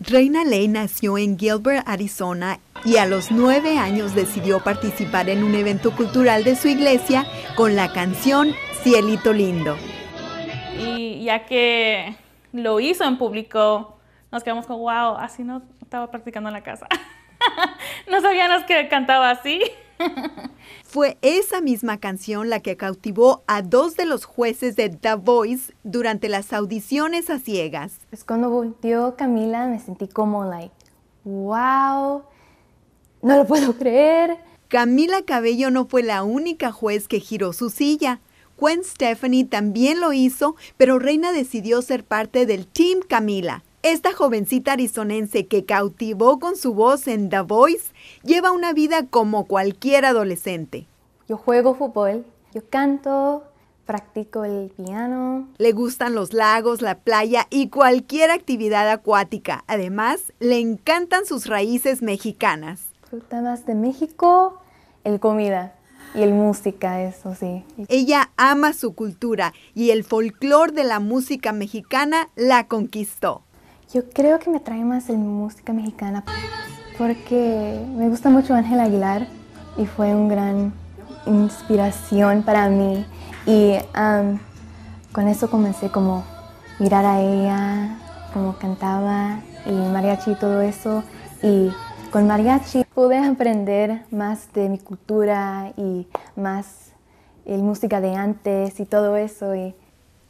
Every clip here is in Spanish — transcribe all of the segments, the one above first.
Reina Ley nació en Gilbert, Arizona, y a los nueve años decidió participar en un evento cultural de su iglesia con la canción Cielito Lindo. Y ya que lo hizo en público, nos quedamos con, wow, así no estaba practicando en la casa. no sabíamos que cantaba así. Fue esa misma canción la que cautivó a dos de los jueces de The Voice durante las audiciones a ciegas. Pues cuando volvió Camila me sentí como like, wow, no lo puedo creer. Camila Cabello no fue la única juez que giró su silla. Gwen Stephanie también lo hizo, pero Reina decidió ser parte del Team Camila esta jovencita arizonense que cautivó con su voz en The Voice lleva una vida como cualquier adolescente. Yo juego fútbol, yo canto, practico el piano. Le gustan los lagos, la playa y cualquier actividad acuática. Además, le encantan sus raíces mexicanas. Fruta más de México, el comida. Y el música, eso sí. Ella ama su cultura y el folclor de la música mexicana la conquistó. Yo creo que me atrae más la música mexicana porque me gusta mucho Ángel Aguilar y fue una gran inspiración para mí y con eso comencé como mirar a ella, como cantaba y mariachi y todo eso y con mariachi pude aprender más de mi cultura y más el música de antes y todo eso.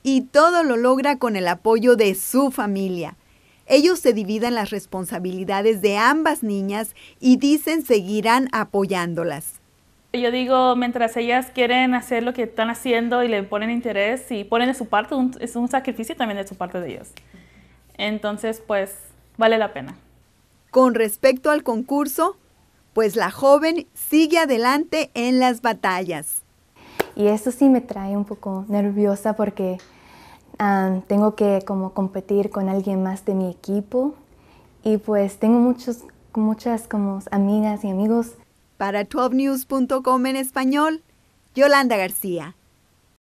y todo lo logra con el apoyo de su familia. Ellos se dividen las responsabilidades de ambas niñas y dicen seguirán apoyándolas. Yo digo, mientras ellas quieren hacer lo que están haciendo y le ponen interés y ponen de su parte, es un sacrificio también de su parte de ellos. Entonces, pues, vale la pena. Con respecto al concurso, pues la joven sigue adelante en las batallas. Y eso sí me trae un poco nerviosa porque tengo que competir con alguien más de mi equipo y pues tengo muchas como amigas y amigos. Para 12news.com en español, Yolanda García.